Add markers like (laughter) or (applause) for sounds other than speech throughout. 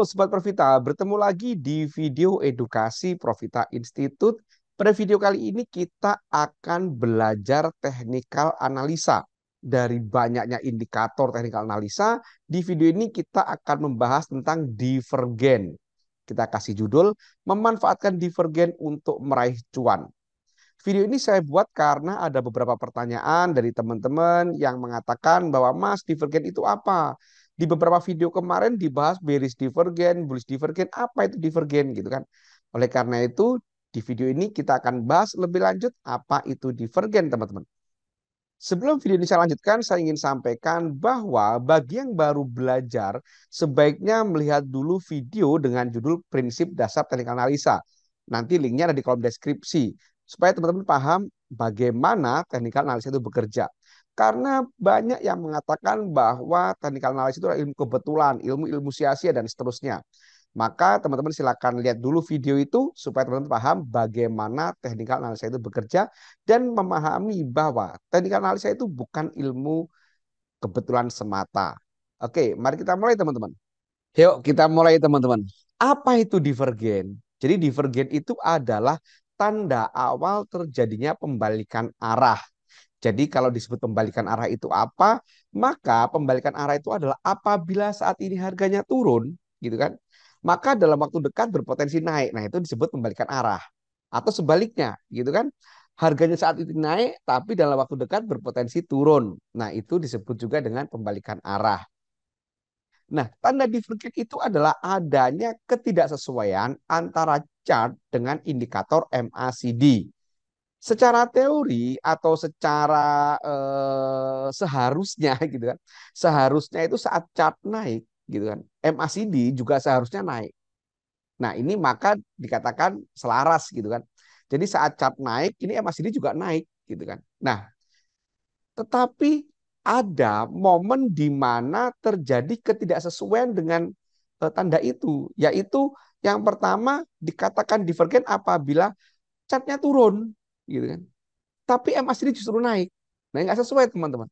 Halo Sobat Profita, bertemu lagi di video edukasi Profita Institute. Pada video kali ini kita akan belajar teknikal analisa. Dari banyaknya indikator teknikal analisa, di video ini kita akan membahas tentang divergen. Kita kasih judul, memanfaatkan divergen untuk meraih cuan. Video ini saya buat karena ada beberapa pertanyaan dari teman-teman yang mengatakan bahwa Mas, divergen itu apa? di beberapa video kemarin dibahas bearish divergen, bullish divergen, apa itu divergen gitu kan. Oleh karena itu di video ini kita akan bahas lebih lanjut apa itu divergen teman-teman. Sebelum video ini saya lanjutkan, saya ingin sampaikan bahwa bagi yang baru belajar, sebaiknya melihat dulu video dengan judul Prinsip Dasar Teknik Analisa. Nanti linknya ada di kolom deskripsi. Supaya teman-teman paham bagaimana teknik analisa itu bekerja. Karena banyak yang mengatakan bahwa teknikal analisis itu adalah ilmu kebetulan, ilmu-ilmu sia-sia dan seterusnya. Maka teman-teman silakan lihat dulu video itu supaya teman-teman paham bagaimana teknikal analisa itu bekerja dan memahami bahwa teknikal analisa itu bukan ilmu kebetulan semata. Oke, mari kita mulai teman-teman. Yuk kita mulai teman-teman. Apa itu divergen? Jadi divergen itu adalah tanda awal terjadinya pembalikan arah jadi kalau disebut pembalikan arah itu apa? Maka pembalikan arah itu adalah apabila saat ini harganya turun, gitu kan? Maka dalam waktu dekat berpotensi naik. Nah, itu disebut pembalikan arah. Atau sebaliknya, gitu kan? Harganya saat itu naik tapi dalam waktu dekat berpotensi turun. Nah, itu disebut juga dengan pembalikan arah. Nah, tanda divergen itu adalah adanya ketidaksesuaian antara chart dengan indikator MACD secara teori atau secara eh, seharusnya (laughs) gitu kan seharusnya itu saat cat naik gitu kan MACD juga seharusnya naik nah ini maka dikatakan selaras gitu kan jadi saat cat naik ini MACD juga naik gitu kan nah tetapi ada momen di mana terjadi ketidaksesuaian dengan eh, tanda itu yaitu yang pertama dikatakan divergen apabila catnya turun gitu kan. Tapi MACD justru naik. Nah, nggak sesuai teman-teman.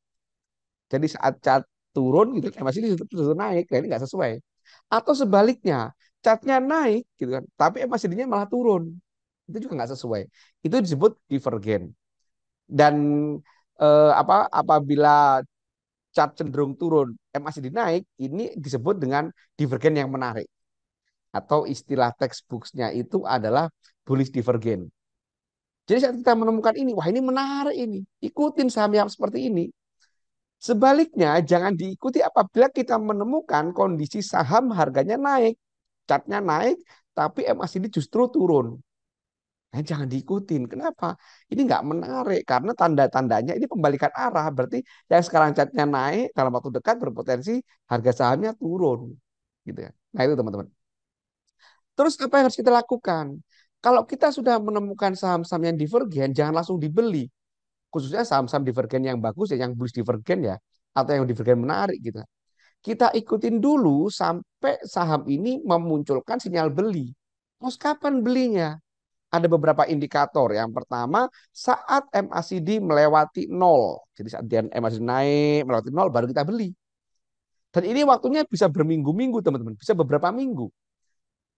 Jadi saat cat turun gitu MACD justru naik, nah ini nggak sesuai. Atau sebaliknya, catnya naik gitu kan, tapi MACD-nya malah turun. Itu juga nggak sesuai. Itu disebut divergen. Dan eh, apa apabila cat cenderung turun, MACD naik, ini disebut dengan divergen yang menarik. Atau istilah textbooks-nya itu adalah bullish divergen. Jadi saat kita menemukan ini, wah ini menarik ini. Ikutin saham yang seperti ini. Sebaliknya, jangan diikuti apabila kita menemukan kondisi saham harganya naik. Catnya naik, tapi MACD justru turun. Nah, jangan diikutin. Kenapa? Ini nggak menarik. Karena tanda-tandanya ini pembalikan arah. Berarti yang sekarang catnya naik, dalam waktu dekat berpotensi harga sahamnya turun. gitu ya. Nah itu teman-teman. Terus apa yang harus kita lakukan? Kalau kita sudah menemukan saham-saham yang divergen, jangan langsung dibeli. Khususnya saham-saham divergen yang bagus ya, yang bullish divergen ya, atau yang divergen menarik gitu. Kita ikutin dulu sampai saham ini memunculkan sinyal beli. Terus kapan belinya? Ada beberapa indikator. Yang pertama, saat MACD melewati nol. Jadi saat dia MACD naik, melewati nol, baru kita beli. Dan ini waktunya bisa berminggu-minggu, teman-teman. Bisa beberapa minggu.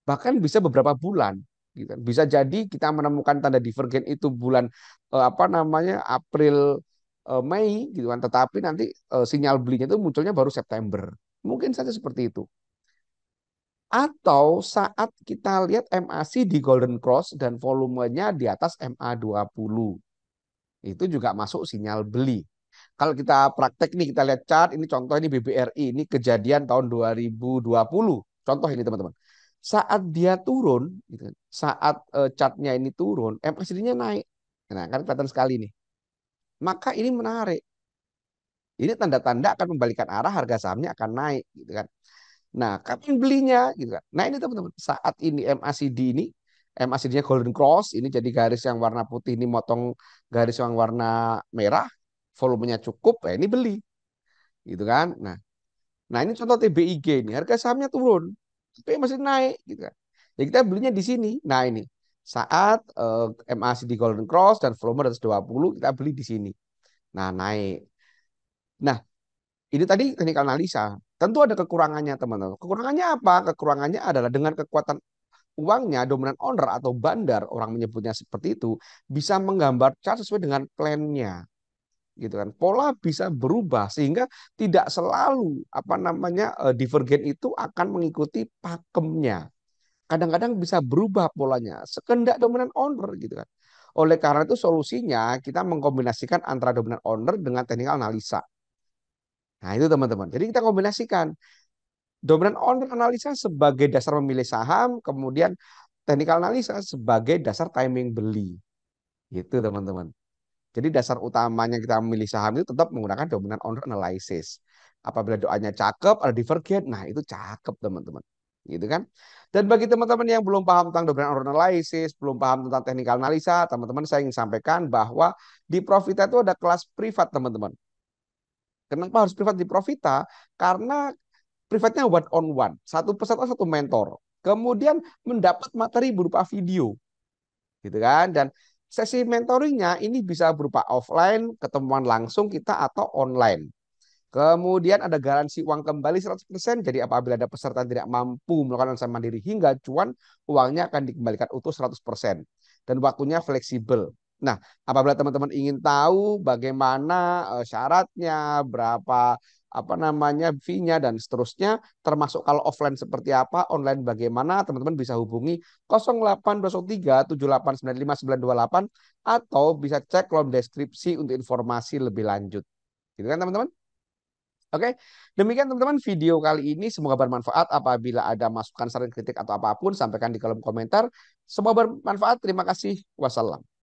Bahkan bisa beberapa bulan. Gitu. Bisa jadi kita menemukan tanda divergen itu bulan eh, apa namanya April eh, Mei gitu kan, tetapi nanti eh, sinyal belinya itu munculnya baru September. Mungkin saja seperti itu. Atau saat kita lihat MAC di Golden Cross dan volumenya di atas MA20. Itu juga masuk sinyal beli. Kalau kita praktek nih, kita lihat chart, ini contoh ini BBRI, ini kejadian tahun 2020. Contoh ini teman-teman saat dia turun, gitu, saat uh, eh, catnya ini turun, MACD-nya eh, naik. Nah, kan kelihatan sekali nih. Maka ini menarik. Ini tanda-tanda akan membalikan arah harga sahamnya akan naik, gitu kan. Nah, kapan belinya, gitu kan. Nah, ini teman-teman, saat ini MACD ini MACD-nya Golden Cross, ini jadi garis yang warna putih ini motong garis yang warna merah, volumenya cukup, ya ini beli. Gitu kan. Nah, nah ini contoh TBIG ini, harga sahamnya turun tapi masih naik gitu kan. Ya kita belinya di sini. Nah ini saat uh, eh, MACD Golden Cross dan volume 120 kita beli di sini. Nah naik. Nah ini tadi teknik analisa. Tentu ada kekurangannya teman-teman. Kekurangannya apa? Kekurangannya adalah dengan kekuatan uangnya dominan owner atau bandar, orang menyebutnya seperti itu, bisa menggambar chart sesuai dengan plannya gitu kan pola bisa berubah sehingga tidak selalu apa namanya eh, divergen itu akan mengikuti pakemnya kadang-kadang bisa berubah polanya sekendak dominan owner gitu kan oleh karena itu solusinya kita mengkombinasikan antara dominan owner dengan teknikal analisa nah itu teman-teman jadi kita kombinasikan dominan owner analisa sebagai dasar memilih saham kemudian teknikal analisa sebagai dasar timing beli gitu teman-teman jadi dasar utamanya kita memilih saham itu tetap menggunakan dominan owner analysis. Apabila doanya cakep, ada divergen, nah itu cakep teman-teman. Gitu kan? Dan bagi teman-teman yang belum paham tentang dominan owner analysis, belum paham tentang teknikal analisa, teman-teman saya ingin sampaikan bahwa di Profita itu ada kelas privat teman-teman. Kenapa harus privat di Profita? Karena privatnya one on one, satu peserta satu mentor. Kemudian mendapat materi berupa video gitu kan dan sesi mentoringnya ini bisa berupa offline, ketemuan langsung kita atau online. Kemudian ada garansi uang kembali 100%, jadi apabila ada peserta yang tidak mampu melakukan lansai mandiri hingga cuan, uangnya akan dikembalikan utuh 100%. Dan waktunya fleksibel. Nah, apabila teman-teman ingin tahu bagaimana eh, syaratnya, berapa apa namanya fee-nya dan seterusnya termasuk kalau offline seperti apa online bagaimana teman-teman bisa hubungi 08237895928 atau bisa cek kolom deskripsi untuk informasi lebih lanjut gitu kan teman-teman Oke, demikian teman-teman video kali ini. Semoga bermanfaat. Apabila ada masukan, saran, kritik, atau apapun, sampaikan di kolom komentar. Semoga bermanfaat. Terima kasih. Wassalam.